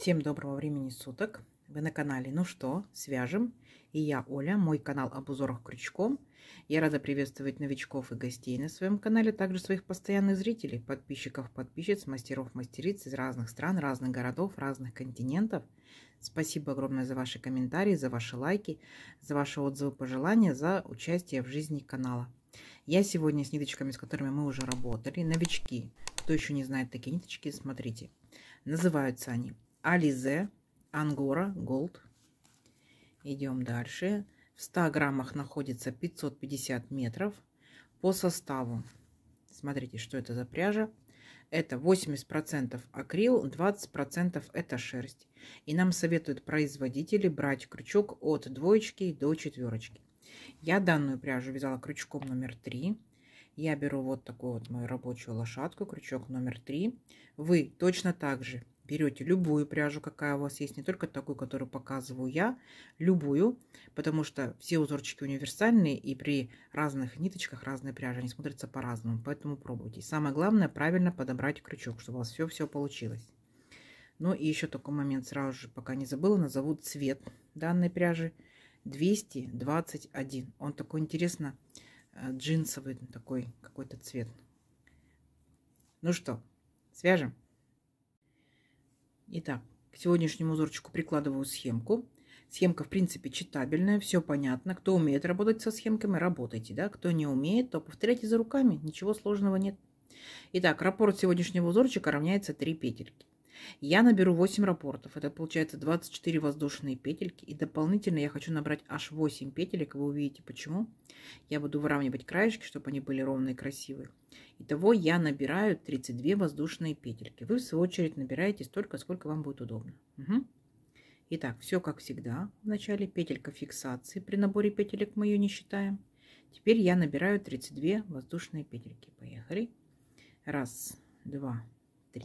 Всем доброго времени суток! Вы на канале «Ну что, свяжем?» И я, Оля, мой канал об узорах крючком. Я рада приветствовать новичков и гостей на своем канале, также своих постоянных зрителей, подписчиков, подписчиц, мастеров, мастериц из разных стран, разных городов, разных континентов. Спасибо огромное за ваши комментарии, за ваши лайки, за ваши отзывы, пожелания, за участие в жизни канала. Я сегодня с ниточками, с которыми мы уже работали, новички. Кто еще не знает такие ниточки, смотрите. Называются они Ализе Ангора Голд. Идем дальше. В 100 граммах находится 550 метров. По составу. Смотрите, что это за пряжа. Это 80% акрил, 20% это шерсть. И нам советуют производители брать крючок от двоечки до четверочки. Я данную пряжу вязала крючком номер 3. Я беру вот такую вот мою рабочую лошадку, крючок номер 3. Вы точно так же берете любую пряжу, какая у вас есть, не только такую, которую показываю я, любую, потому что все узорчики универсальные, и при разных ниточках разные пряжи, они смотрятся по-разному, поэтому пробуйте. самое главное, правильно подобрать крючок, чтобы у вас все-все получилось. Ну и еще такой момент, сразу же, пока не забыла, назову цвет данной пряжи. 221. Он такой интересно э, джинсовый такой какой-то цвет. Ну что, свяжем? Итак, к сегодняшнему узорчику прикладываю схемку. Схемка, в принципе, читабельная, все понятно. Кто умеет работать со схемками, работайте, да. Кто не умеет, то повторяйте за руками, ничего сложного нет. Итак, раппорт сегодняшнего узорчика равняется 3 петельки. Я наберу 8 рапортов. Это получается 24 воздушные петельки. И дополнительно я хочу набрать аж 8 петелек. Вы увидите почему. Я буду выравнивать краешки, чтобы они были ровные и красивые. Итого я набираю 32 воздушные петельки. Вы в свою очередь набираете столько, сколько вам будет удобно. Угу. Итак, все как всегда. Вначале петелька фиксации. При наборе петелек мы ее не считаем. Теперь я набираю 32 воздушные петельки. Поехали. Раз, два, три.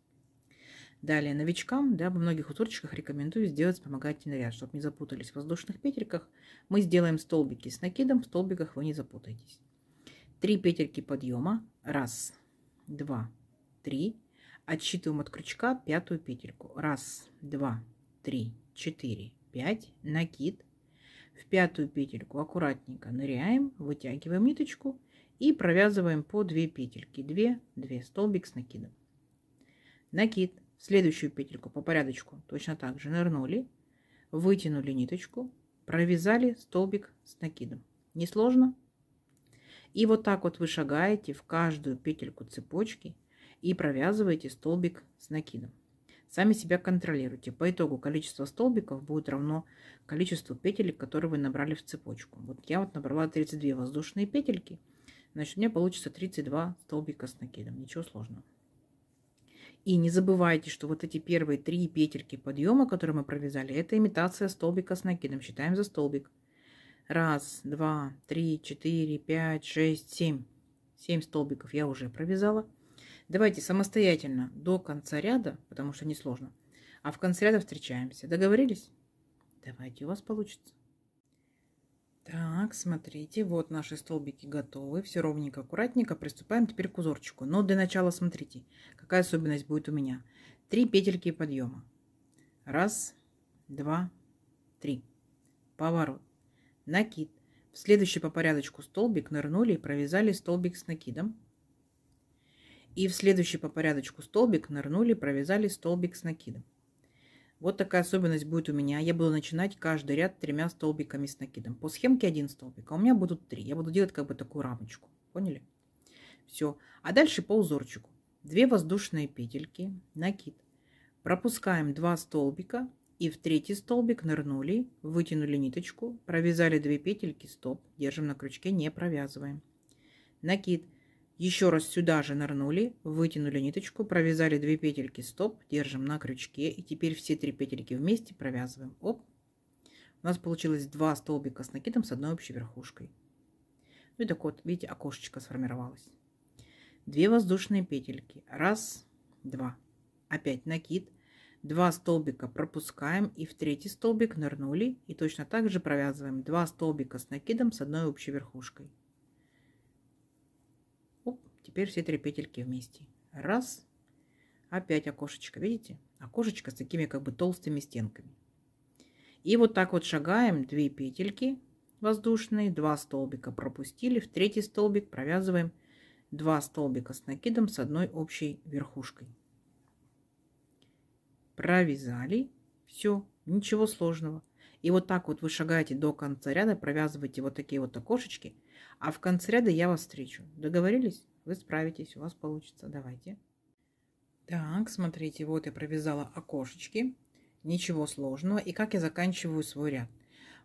Далее новичкам, да, во многих узорчиках рекомендую сделать вспомогательный ряд, чтобы не запутались в воздушных петельках. Мы сделаем столбики с накидом, в столбиках вы не запутаетесь. Три петельки подъема, раз, два, три. Отсчитываем от крючка пятую петельку, раз, два, три, четыре, пять. Накид. В пятую петельку аккуратненько ныряем, вытягиваем ниточку и провязываем по 2 петельки 2 2 столбик с накидом накид следующую петельку по порядочку точно так же нырнули, вытянули ниточку, провязали столбик с накидом. Несложно. И вот так вот вы шагаете в каждую петельку цепочки и провязываете столбик с накидом. Сами себя контролируйте. По итогу количество столбиков будет равно количеству петель которые вы набрали в цепочку. Вот я вот набрала 32 воздушные петельки. Значит, у меня получится 32 столбика с накидом. Ничего сложного. И не забывайте, что вот эти первые три петельки подъема, которые мы провязали, это имитация столбика с накидом. Считаем за столбик. Раз, два, три, четыре, пять, шесть, семь. Семь столбиков я уже провязала. Давайте самостоятельно до конца ряда, потому что несложно. А в конце ряда встречаемся. Договорились? Давайте, у вас получится. Так, смотрите, вот наши столбики готовы. Все ровненько, аккуратненько. Приступаем теперь к узорчику. Но для начала смотрите, какая особенность будет у меня. Три петельки подъема. Раз, два, три. Поворот. Накид. В следующий по порядочку столбик нырнули и провязали столбик с накидом. И в следующий по порядочку столбик нырнули, провязали столбик с накидом. Вот такая особенность будет у меня. Я буду начинать каждый ряд тремя столбиками с накидом. По схемке один столбик, а у меня будут три. Я буду делать как бы такую рамочку. Поняли? Все. А дальше по узорчику. Две воздушные петельки, накид. Пропускаем два столбика и в третий столбик нырнули, вытянули ниточку, провязали две петельки, стоп, держим на крючке, не провязываем. Накид. Еще раз сюда же нырнули, вытянули ниточку, провязали две петельки стоп, держим на крючке и теперь все три петельки вместе провязываем. Оп! У нас получилось два столбика с накидом с одной общей верхушкой. Ну и так вот, видите, окошечко сформировалось. Две воздушные петельки. Раз, два. Опять накид. Два столбика пропускаем и в третий столбик нырнули и точно так же провязываем два столбика с накидом с одной общей верхушкой. Теперь все три петельки вместе. Раз. Опять окошечко. Видите? Окошечко с такими как бы толстыми стенками. И вот так вот шагаем две петельки воздушные, два столбика пропустили, в третий столбик провязываем два столбика с накидом с одной общей верхушкой. Провязали, все, ничего сложного. И вот так вот вы шагаете до конца ряда, провязывайте вот такие вот окошечки, а в конце ряда я вас встречу. Договорились? Вы справитесь, у вас получится. Давайте. Так, смотрите, вот я провязала окошечки. Ничего сложного. И как я заканчиваю свой ряд.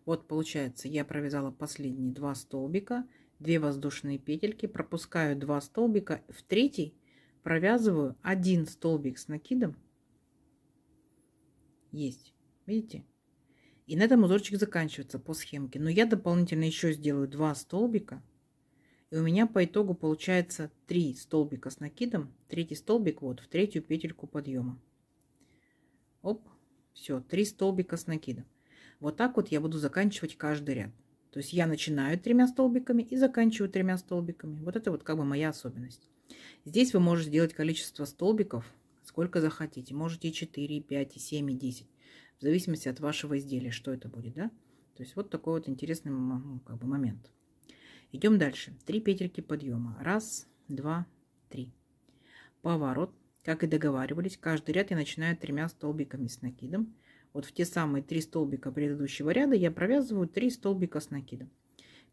Вот получается, я провязала последние два столбика, 2 воздушные петельки, пропускаю 2 столбика, в третий провязываю один столбик с накидом. Есть. Видите? И на этом узорчик заканчивается по схемке. Но я дополнительно еще сделаю 2 столбика и у меня по итогу получается 3 столбика с накидом. Третий столбик вот в третью петельку подъема. Оп, все, 3 столбика с накидом. Вот так вот я буду заканчивать каждый ряд. То есть я начинаю тремя столбиками и заканчиваю тремя столбиками. Вот это вот как бы моя особенность. Здесь вы можете сделать количество столбиков, сколько захотите. Можете и 4, и 5, и 7, и 10. В зависимости от вашего изделия, что это будет, да? То есть вот такой вот интересный как бы, момент. Идем дальше. Три петельки подъема. Раз, два, три. Поворот. Как и договаривались, каждый ряд я начинаю тремя столбиками с накидом. Вот в те самые три столбика предыдущего ряда я провязываю три столбика с накидом.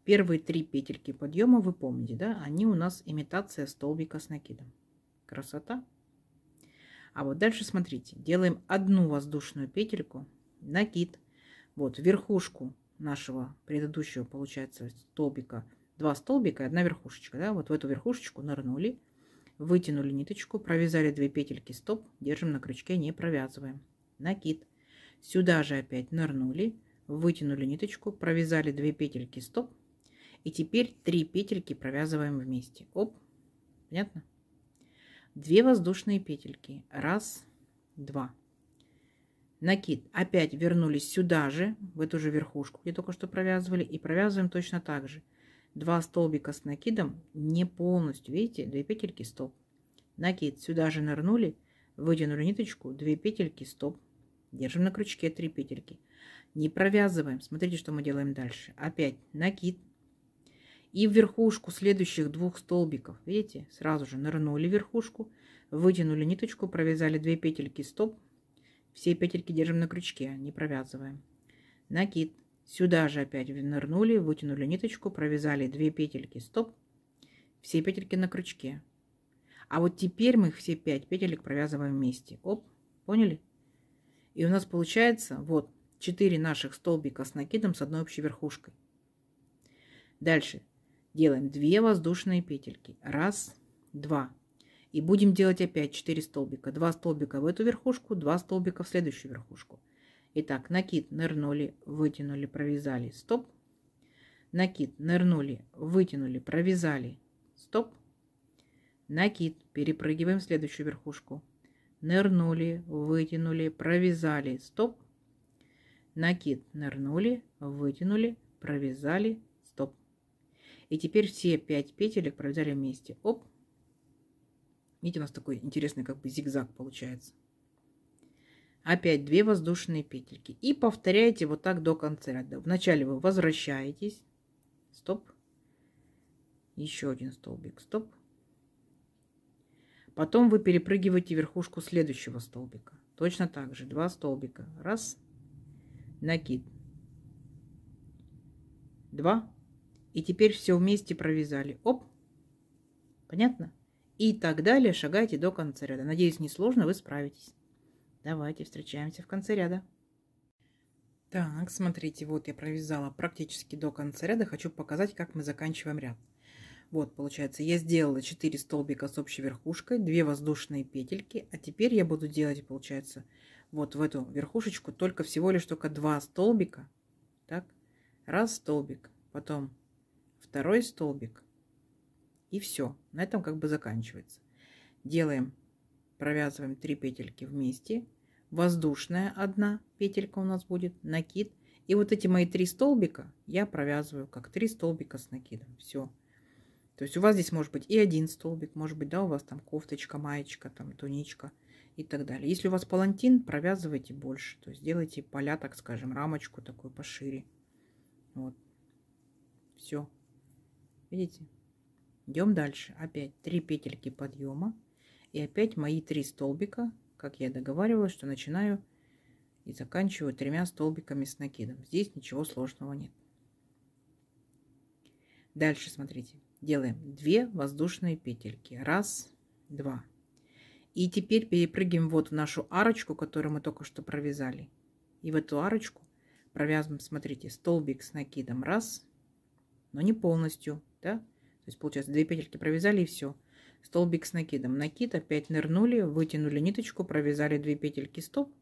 Первые три петельки подъема, вы помните, да, они у нас имитация столбика с накидом. Красота. А вот дальше смотрите, делаем одну воздушную петельку, накид, вот верхушку нашего предыдущего, получается, столбика два столбика и одна верхушечка. Да? Вот в эту верхушечку нырнули, вытянули ниточку, провязали две петельки стоп, держим на крючке, не провязываем. Накид. Сюда же опять нырнули, вытянули ниточку, провязали две петельки стоп. И теперь три петельки провязываем вместе. Оп, понятно? Две воздушные петельки. Раз, два. Накид. Опять вернулись сюда же, в эту же верхушку, где только что провязывали, и провязываем точно так же. 2 столбика с накидом не полностью. Видите, 2 петельки, стоп. Накид. Сюда же нырнули, вытянули ниточку, 2 петельки, стоп. Держим на крючке 3 петельки. Не провязываем. Смотрите, что мы делаем дальше. Опять накид. И в верхушку следующих двух столбиков, видите, сразу же нырнули верхушку, вытянули ниточку, провязали 2 петельки, стоп. Все петельки держим на крючке, не провязываем. Накид Сюда же опять нырнули, вытянули ниточку, провязали две петельки стоп, все петельки на крючке. А вот теперь мы все пять петелек провязываем вместе. Оп, поняли? И у нас получается вот 4 наших столбика с накидом с одной общей верхушкой. Дальше делаем 2 воздушные петельки. Раз, два. И будем делать опять 4 столбика. 2 столбика в эту верхушку, 2 столбика в следующую верхушку. Итак, накид, нырнули, вытянули, провязали, стоп. Накид, нырнули, вытянули, провязали, стоп. Накид, перепрыгиваем следующую верхушку. Нырнули, вытянули, провязали, стоп. Накид, нырнули, вытянули, провязали, стоп. И теперь все 5 петелек провязали вместе. Оп. Видите, у нас такой интересный как бы зигзаг получается опять две воздушные петельки. И повторяете вот так до конца ряда. Вначале вы возвращаетесь, стоп, еще один столбик, стоп. Потом вы перепрыгиваете верхушку следующего столбика. Точно так же, два столбика, раз, накид, два. И теперь все вместе провязали, оп, понятно? И так далее шагайте до конца ряда. Надеюсь, не сложно, вы справитесь. Давайте встречаемся в конце ряда. Так, смотрите, вот я провязала практически до конца ряда. Хочу показать, как мы заканчиваем ряд. Вот, получается, я сделала 4 столбика с общей верхушкой, 2 воздушные петельки. А теперь я буду делать, получается, вот в эту верхушечку только всего лишь только 2 столбика. Так, раз столбик, потом второй столбик. И все. На этом как бы заканчивается. Делаем, провязываем 3 петельки вместе воздушная одна петелька у нас будет, накид. И вот эти мои три столбика я провязываю как три столбика с накидом. Все. То есть у вас здесь может быть и один столбик, может быть, да, у вас там кофточка, маечка, там туничка и так далее. Если у вас палантин, провязывайте больше, то есть делайте поля, так скажем, рамочку такую пошире. Вот. Все. Видите? Идем дальше. Опять три петельки подъема и опять мои три столбика как я договаривалась, что начинаю и заканчиваю тремя столбиками с накидом. Здесь ничего сложного нет. Дальше смотрите. Делаем 2 воздушные петельки. Раз, два. И теперь перепрыгиваем вот в нашу арочку, которую мы только что провязали. И в эту арочку провязываем, смотрите, столбик с накидом. Раз, но не полностью, да? То есть получается 2 петельки провязали и все столбик с накидом. Накид опять нырнули, вытянули ниточку, провязали 2 петельки стоп.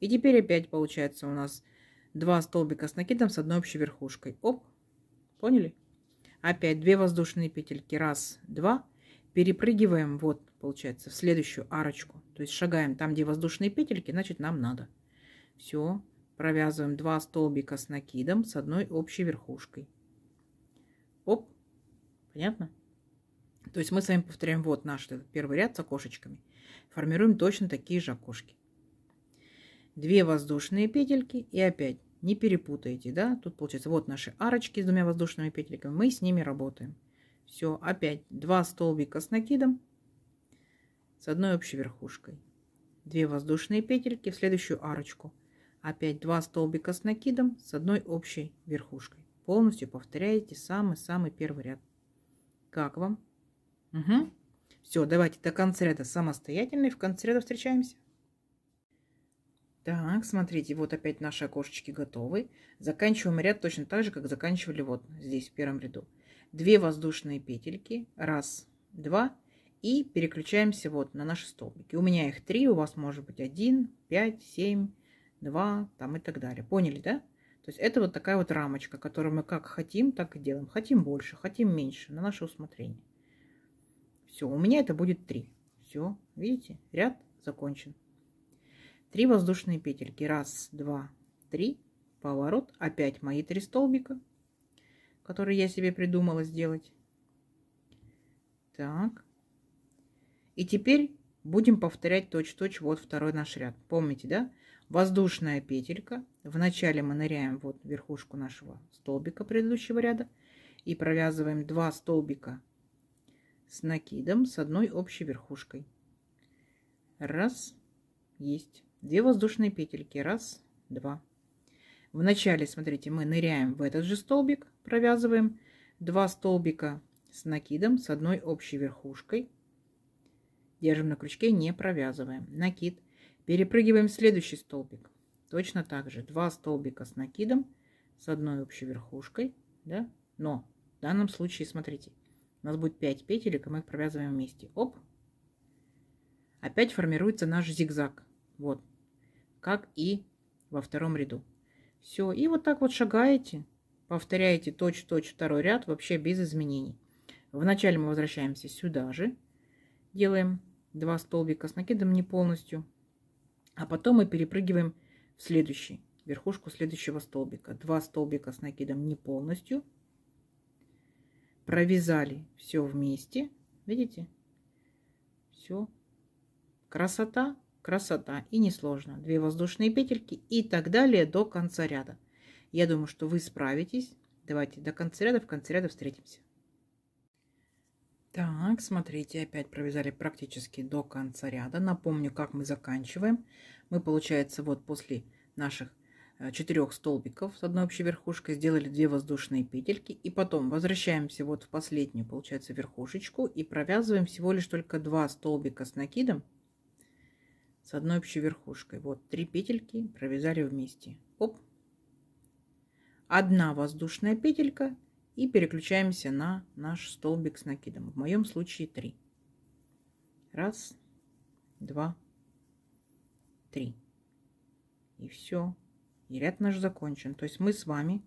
И теперь опять получается у нас два столбика с накидом с одной общей верхушкой. Оп, поняли? Опять 2 воздушные петельки. Раз, два. Перепрыгиваем вот, получается, в следующую арочку. То есть шагаем там, где воздушные петельки, значит нам надо. Все, провязываем 2 столбика с накидом с одной общей верхушкой. Оп, понятно? То есть мы с вами повторяем вот наш первый ряд с окошечками. Формируем точно такие же окошки. Две воздушные петельки и опять не перепутайте, да? Тут получается вот наши арочки с двумя воздушными петельками, мы с ними работаем. Все, опять два столбика с накидом с одной общей верхушкой. две воздушные петельки в следующую арочку. Опять два столбика с накидом с одной общей верхушкой. Полностью повторяете самый-самый первый ряд. Как вам? Угу. Все, давайте до конца ряда самостоятельный. В конце ряда встречаемся. Так, смотрите, вот опять наши окошечки готовы. Заканчиваем ряд точно так же, как заканчивали вот здесь, в первом ряду. Две воздушные петельки. Раз, два. И переключаемся вот на наши столбики. У меня их три, у вас может быть один, пять, семь, два, там и так далее. Поняли, да? То есть это вот такая вот рамочка, которую мы как хотим, так и делаем. Хотим больше, хотим меньше, на наше усмотрение. Все, у меня это будет 3. Все, видите, ряд закончен. 3 воздушные петельки. Раз, два, три. Поворот. Опять мои три столбика, которые я себе придумала сделать. Так. И теперь будем повторять точь точь -точь вот второй наш ряд. Помните, да? Воздушная петелька. Вначале мы ныряем вот верхушку нашего столбика предыдущего ряда и провязываем 2 столбика с накидом с одной общей верхушкой. Раз, есть. Две воздушные петельки. Раз, два. Вначале, смотрите, мы ныряем в этот же столбик, провязываем два столбика с накидом с одной общей верхушкой. Держим на крючке, не провязываем. Накид. Перепрыгиваем в следующий столбик. Точно так же. Два столбика с накидом с одной общей верхушкой. Да? Но в данном случае, смотрите, у нас будет 5 петелек, и мы их провязываем вместе. Оп. Опять формируется наш зигзаг. Вот. Как и во втором ряду. Все. И вот так вот шагаете. Повторяете точь-точь второй ряд вообще без изменений. Вначале мы возвращаемся сюда же. Делаем два столбика с накидом не полностью. А потом мы перепрыгиваем в следующий, верхушку следующего столбика. Два столбика с накидом не полностью – провязали все вместе. Видите? Все. Красота, красота и несложно. Две воздушные петельки и так далее до конца ряда. Я думаю, что вы справитесь. Давайте до конца ряда, в конце ряда встретимся. Так, смотрите, опять провязали практически до конца ряда. Напомню, как мы заканчиваем. Мы, получается, вот после наших Э, четырех столбиков с одной общей верхушкой, сделали две воздушные петельки и потом возвращаемся вот в последнюю, получается, верхушечку и провязываем всего лишь только два столбика с накидом с одной общей верхушкой. Вот три петельки провязали вместе. Оп! Одна воздушная петелька и переключаемся на наш столбик с накидом. В моем случае три. Раз, два, три. И все и ряд наш закончен. То есть мы с вами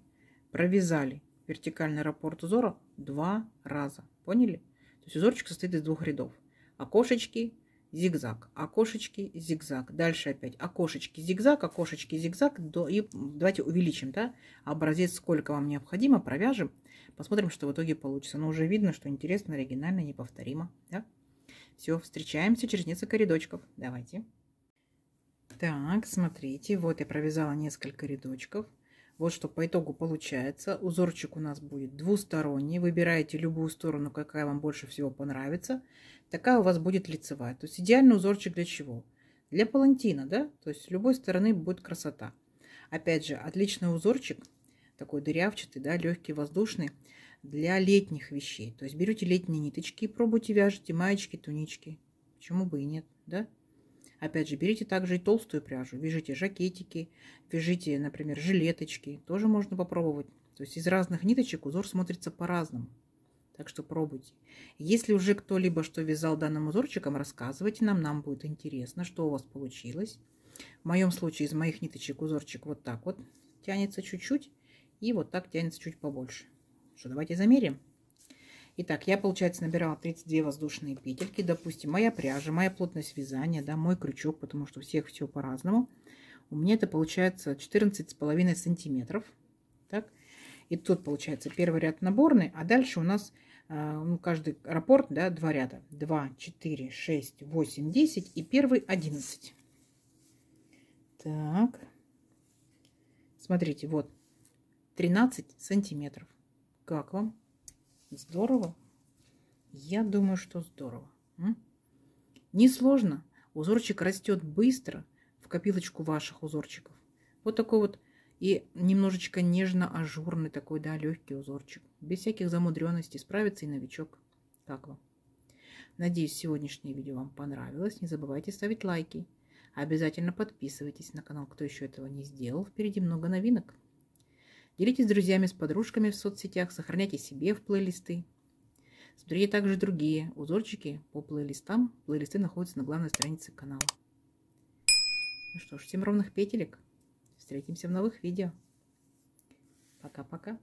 провязали вертикальный раппорт узора два раза. Поняли? То есть узорчик состоит из двух рядов. Окошечки, зигзаг, окошечки, зигзаг. Дальше опять окошечки, зигзаг, окошечки, зигзаг. И давайте увеличим, да, образец, сколько вам необходимо, провяжем. Посмотрим, что в итоге получится. Но уже видно, что интересно, оригинально, неповторимо, да? Все, встречаемся через несколько рядочков. Давайте. Так, смотрите, вот я провязала несколько рядочков. Вот что по итогу получается. Узорчик у нас будет двусторонний. Выбираете любую сторону, какая вам больше всего понравится. Такая у вас будет лицевая. То есть идеальный узорчик для чего? Для палантина, да? То есть с любой стороны будет красота. Опять же, отличный узорчик, такой дырявчатый, да, легкий, воздушный, для летних вещей. То есть берете летние ниточки и пробуйте вяжете маечки, тунички. Почему бы и нет, да? Опять же, берите также и толстую пряжу, вяжите жакетики, вяжите, например, жилеточки, тоже можно попробовать. То есть из разных ниточек узор смотрится по-разному. Так что пробуйте. Если уже кто-либо что вязал данным узорчиком, рассказывайте нам, нам будет интересно, что у вас получилось. В моем случае из моих ниточек узорчик вот так вот тянется чуть-чуть и вот так тянется чуть побольше. Что, давайте замерим. Итак, я, получается, набирала 32 воздушные петельки. Допустим, моя пряжа, моя плотность вязания, да, мой крючок, потому что у всех все по-разному. У меня это получается 14,5 сантиметров. Так. И тут получается первый ряд наборный, а дальше у нас а, ну, каждый раппорт, да, два ряда. 2, 4, 6, 8, 10 и первый 11. Так. Смотрите, вот 13 сантиметров. Как вам? Здорово? Я думаю, что здорово. Несложно. Узорчик растет быстро в копилочку ваших узорчиков. Вот такой вот и немножечко нежно-ажурный такой, да, легкий узорчик. Без всяких замудренностей справится и новичок. Как вам? Надеюсь, сегодняшнее видео вам понравилось. Не забывайте ставить лайки. Обязательно подписывайтесь на канал, кто еще этого не сделал. Впереди много новинок. Делитесь с друзьями, с подружками в соцсетях, сохраняйте себе в плейлисты. Смотрите также другие узорчики по плейлистам. Плейлисты находятся на главной странице канала. Ну что ж, всем ровных петелек. Встретимся в новых видео. Пока-пока.